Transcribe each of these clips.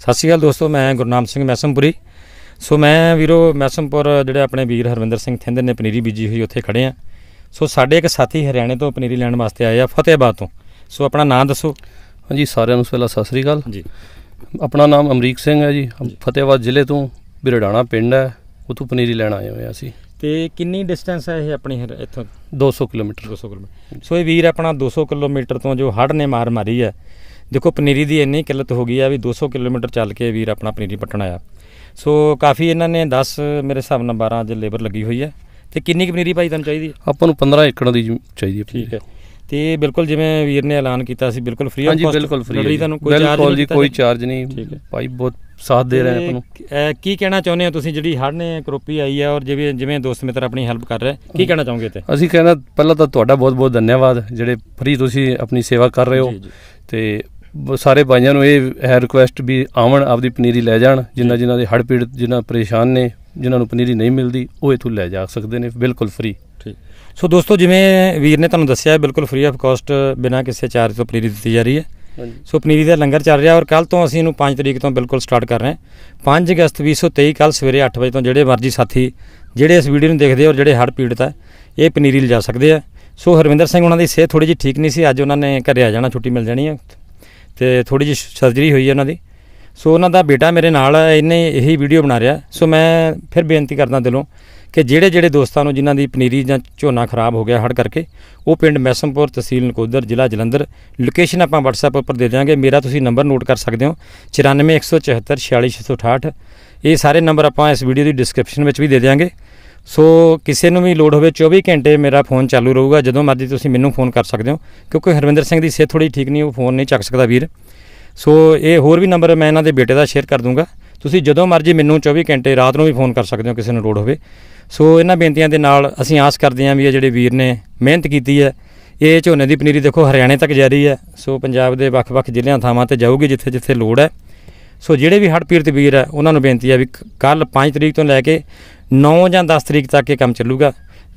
ਸਤਿ ਸ਼੍ਰੀ ਅਕਾਲ ਦੋਸਤੋ ਮੈਂ ਗੁਰਨਾਮ ਸਿੰਘ ਮੈਸਮਪੁਰੀ ਸੋ ਮੈਂ ਵੀਰੋ ਮੈਸਮਪੁਰ ਜਿਹੜੇ ਆਪਣੇ ਵੀਰ ਹਰਵਿੰਦਰ ਸਿੰਘ ਥਿੰਦਰ ਨੇ ਪਨੀਰੀ ਬੀਜੀ ਹੋਈ ਉੱਥੇ ਖੜੇ ਆ ਸੋ ਸਾਡੇ ਇੱਕ ਸਾਥੀ ਹਰਿਆਣੇ ਤੋਂ ਪਨੀਰੀ ਲੈਣ ਵਾਸਤੇ ਆਏ ਆ ਫਤਿਹਬਾਦ ਤੋਂ ਸੋ ਆਪਣਾ ਨਾਮ ਦੱਸੋ ਹਾਂਜੀ ਸਾਰਿਆਂ ਨੂੰ ਪਹਿਲਾਂ ਸਤਿ ਸ਼੍ਰੀ ਅਕਾਲ ਜੀ ਆਪਣਾ ਨਾਮ ਅਮਰੀਕ ਸਿੰਘ ਹੈ ਜੀ ਫਤਿਹਬਾਦ ਜ਼ਿਲ੍ਹੇ ਤੋਂ ਬਿਰੜਾਣਾ ਪਿੰਡ ਹੈ ਉਥੋਂ ਪਨੀਰੀ ਲੈਣ ਆਏ ਹੋਏ ਆ ਅਸੀਂ ਤੇ ਕਿੰਨੀ ਡਿਸਟੈਂਸ ਹੈ ਇਹ ਆਪਣੀ ਇੱਥੋਂ 200 ਕਿਲੋਮੀਟਰ 200 ਕਿਲੋਮੀਟਰ ਸੋ ਇਹ ਵੀਰ ਆਪਣਾ 200 ਕਿਲੋਮੀਟਰ ਤੋਂ ਜੋ ਹੜ ਨੇ ਮਾਰ ਮਾਰੀ ਹੈ ਦੇਖੋ ਪਨੀਰੀ ਦੀ ਇੰਨੀ ਕਿੱਲਤ ਹੋ ਗਈ ਆ ਵੀ 200 ਕਿਲੋਮੀਟਰ ਚੱਲ ਕੇ ਵੀਰ ਆਪਣਾ ਪਨੀਰੀ ਪੱਟਣ ਆਇਆ ਸੋ ਕਾਫੀ ਇਹਨਾਂ ਨੇ 10 ਮੇਰੇ ਹਿਸਾਬ ਨਾਲ 12 ਅੱਜ ਲੇਬਰ ਲੱਗੀ ਹੋਈ ਹੈ ਤੇ ਕਿੰਨੀ ਕੁ ਪਨੀਰੀ ਭਾਈ ਤੁਹਾਨੂੰ ਚਾਹੀਦੀ ਆ ਆਪਾਂ ਨੂੰ 15 ਏਕੜਾਂ ਦੀ ਚਾਹੀਦੀ ਆ ਠੀਕ ਹੈ ਤੇ ਬਿਲਕੁਲ ਜਿਵੇਂ ਵੀਰ ਨੇ ਐਲਾਨ ਕੀਤਾ ਸੀ ਬਿਲਕੁਲ ਫ੍ਰੀ ਆਫ ਕੋਸਟ ਹਾਂਜੀ ਬਿਲਕੁਲ ਫ੍ਰੀ ਹੈ ਤੁਹਾਨੂੰ ਕੋਈ ਚਾਰਜ ਨਹੀਂ ਕੋਈ ਚਾਰਜ ਨਹੀਂ ਭਾਈ ਬਹੁਤ ਸਾਥ ਦੇ ਰਹੇ ਆਪਾਂ ਨੂੰ ਕੀ ਕਹਿਣਾ ਚਾਹੁੰਦੇ ਹੋ ਤੁਸੀਂ ਜਿਹੜੀ ਹੜ ਨੇ ਕਰੋਪੀ ਆਈ ਹੈ ਔਰ ਜਿਵੇਂ ਜਿਵੇਂ ਦੋਸਤ ਮਿੱਤਰ ਆਪਣੀ ਹੈਲਪ ਕਰ ਰਹੇ ਕੀ ਕਹਿਣਾ ਚਾਹੋਗੇ ਤੇ ਅਸੀਂ ਕਹਿਣਾ ਪਹਿਲਾਂ ਤਾਂ ਤੁਹਾਡਾ ਬਹੁਤ ਬਹੁਤ ਧੰਨਵਾਦ ਜਿਹੜੇ ਫ੍ਰੀ ਤੁਸੀਂ ਆਪਣੀ ਸੇਵਾ ਕਰ ਰਹੇ ਹੋ ਤੇ ਸਾਰੇ ਭਾਈਆਂ ਨੂੰ ਇਹ ਹੈ ਰਿਕੁਐਸਟ ਵੀ ਆਵਣ ਆਪਦੀ ਪਨੀਰੀ ਲੈ ਜਾਣ ਜਿਨ੍ਹਾਂ ਜਿਨ੍ਹਾਂ ਦੇ ਹੜ ਪੀੜ ਜਿਨ੍ਹਾਂ ਪਰੇਸ਼ਾਨ ਨੇ ਜਿਨ੍ਹਾਂ ਨੂੰ ਪਨੀਰੀ ਨਹੀਂ ਮਿਲਦੀ ਉਹ ਇਥੋਂ ਲੈ ਜਾ ਸਕਦੇ ਨੇ ਬਿਲਕੁਲ ਫ੍ਰੀ ਠੀਕ ਸੋ ਦੋਸਤੋ ਜਿਵੇਂ ਵੀਰ ਨੇ ਤੁਹਾਨੂੰ ਦੱਸਿਆ ਹੈ ਬਿਲਕੁਲ ਫ੍ਰੀ ਆਫ ਕਾਸਟ ਬਿਨਾ ਕਿਸੇ ਚਾਰਜ ਤੋਂ ਪਨੀਰੀ ਦਿੱਤੀ ਜਾ ਰਹੀ ਹੈ ਸੋ ਪਨੀਰੀ ਦਾ ਲੰਗਰ ਚੱਲ ਰਿਹਾ ਔਰ ਕੱਲ ਤੋਂ ਅਸੀਂ ਇਹਨੂੰ 5 ਤਰੀਕ ਤੋਂ ਬਿਲਕੁਲ ਸਟਾਰਟ ਕਰ ਰਹੇ ਹਾਂ 5 ਅਗਸਤ 2023 ਕੱਲ ਸਵੇਰੇ 8 ਵਜੇ ਤੋਂ ਜਿਹੜੇ ਮਰਜੀ ਸਾਥੀ ਜਿਹੜੇ ਇਸ ਵੀਡੀਓ ਨੂੰ ਦੇਖਦੇ ਔਰ ਜਿਹੜੇ ਹੜ ਪੀੜਤ ਹੈ ਇਹ ਪਨੀਰੀ ਲੈ ਜਾ ਸਕਦੇ ਆ ਸੋ ਹਰਵਿੰਦਰ ਸਿੰਘ ਉਹਨਾਂ ਦੀ ਸਿਹਤ ਥੋੜੀ ਜਿਹੀ ਠੀਕ ਨਹੀਂ ਸੀ ਅੱਜ ਉਹਨਾਂ ਨੇ ਘਰੇ ਆ ਜਾਣਾ ਛੁੱਟੀ ਮਿਲ ਜਾਣੀ ਹੈ ਤੇ ਥੋੜੀ ਜਿਹੀ ਸਰਜਰੀ ਹੋਈ ਹੈ ਉਹਨਾਂ ਦੀ ਸੋ ਉਹਨਾਂ ਦਾ ਬੇਟਾ ਮੇਰੇ ਨਾਲ ਇਹਨੇ ਇਹੀ ਵੀਡੀਓ ਬਣਾ ਰਿਹਾ ਸੋ ਮੈਂ ਫਿਰ ਬੇਨਤੀ ਕਰਦਾ ਦਿਲੋਂ ਕਿ ਜਿਹੜੇ ਜਿਹੜੇ ਦੋਸਤਾਂ ਨੂੰ ਜਿਨ੍ਹਾਂ ਦੀ ਪਨੀਰੀ ਜਾਂ ਝੋਨਾ ਖਰਾਬ ਹੋ ਗਿਆ ਹੜ ਕਰਕੇ ਉਹ ਪਿੰਡ ਮੈਸਮਪੁਰ ਤਹਿਸੀਲ ਨਕੋਦਰ ਜ਼ਿਲ੍ਹਾ ਜਲੰਧਰ ਲੋਕੇਸ਼ਨ ਆਪਾਂ WhatsApp ਉੱਪਰ ਦੇ ਦਿਆਂਗੇ ਮੇਰਾ ਤੁਸੀਂ ਨੰਬਰ ਨੋਟ ਕਰ ਸਕਦੇ ਹੋ 9417446668 ਇਹ ਸਾਰੇ ਨੰਬਰ ਆਪਾਂ ਇਸ ਵੀਡੀਓ ਦੀ ਡਿਸਕ੍ਰਿਪਸ਼ਨ ਵਿੱਚ ਵੀ ਦੇ ਦਿਆਂਗੇ ਸੋ ਕਿਸੇ ਨੂੰ ਵੀ ਲੋੜ ਹੋਵੇ 24 ਘੰਟੇ ਮੇਰਾ ਫੋਨ ਚਾਲੂ ਰਹੂਗਾ ਜਦੋਂ ਮਰਜ਼ੀ ਤੁਸੀਂ ਮੈਨੂੰ ਫੋਨ ਕਰ ਸਕਦੇ ਹੋ ਕਿਉਂਕਿ ਹਰਵਿੰਦਰ ਸਿੰਘ ਦੀ ਸਿਹਤ ਥੋੜੀ ਠੀਕ ਨਹੀਂ ਉਹ ਫੋਨ ਨਹੀਂ ਚੱਕ ਸਕਦਾ ਵੀਰ ਸੋ ਇਹ ਹੋਰ ਵੀ ਨੰਬਰ ਮੈਂ ਇਹਨਾਂ ਦੇ ਬੇਟੇ ਦਾ ਸ਼ੇਅਰ ਕਰ ਦੂੰਗਾ ਤੁਸੀਂ ਜਦੋਂ ਮਰਜ਼ੀ ਮੈਨੂੰ 24 ਘੰਟੇ ਰਾਤ ਨੂੰ ਵੀ ਫੋਨ ਕਰ ਸਕਦੇ ਹੋ ਕਿਸੇ ਨੂੰ ਲੋੜ ਹੋਵੇ ਸੋ ਇਹਨਾਂ ਬੇਨਤੀਆਂ ਦੇ ਨਾਲ ਅਸੀਂ ਆਸ ਕਰਦੇ ਹਾਂ ਵੀ ਇਹ ਜਿਹੜੇ ਵੀਰ ਨੇ ਮਿਹਨਤ ਕੀਤੀ ਹੈ ਇਹ ਝੋਨੇ ਦੀ ਪਨੀਰੀ ਦੇਖੋ ਹਰਿਆਣੇ ਤੱਕ ਜਾ ਰਹੀ ਹੈ ਸੋ ਪੰਜਾਬ ਦੇ ਵੱਖ-ਵੱਖ ਜ਼ਿਲ੍ਹਿਆਂ ਥਾਵਾਂ ਤੇ ਜਾਊਗੀ ਜਿੱਥੇ-ਜਿੱਥੇ ਲੋੜ ਹੈ ਸੋ ਜਿਹੜੇ ਵੀ ਹੜਪੀਰ ਪੀੜਤ ਵੀਰ ਹੈ ਉਹਨਾਂ ਨੂੰ ਬੇਨਤੀ ਹੈ ਵੀ ਕੱਲ 5 ਤਰੀਕ ਤੋਂ ਲੈ ਕੇ 9 ਜਾਂ 10 ਤਰੀਕ ਤੱਕ ਇਹ ਕੰਮ ਚੱਲੂਗਾ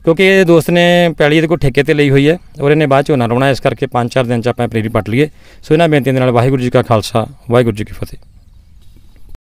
ਕਿਉਂਕਿ ਇਹ ਦੋਸਤ ਨੇ ਪੈਲੀ ਦੇ ਕੋ ਠੇਕੇ ਤੇ ਲਈ ਹੋਈ ਹੈ ਔਰ ਇਹਨੇ ਬਾਅਦ ਚੋਂ ਨਾ ਰੋਣਾ ਇਸ ਕਰਕੇ 5-4 ਦਿਨ ਚ ਆਪਾਂ ਪ੍ਰੇਰੀ ਪਟ ਲਈਏ ਸੋ ਇਹਨਾਂ ਬੇਨਤੀਆਂ ਦੇ ਨਾਲ ਵਾਹਿਗੁਰੂ ਜੀ ਕਾ ਖਾਲਸਾ ਵਾਹਿਗੁਰੂ ਜੀ ਕੀ ਫਤਿਹ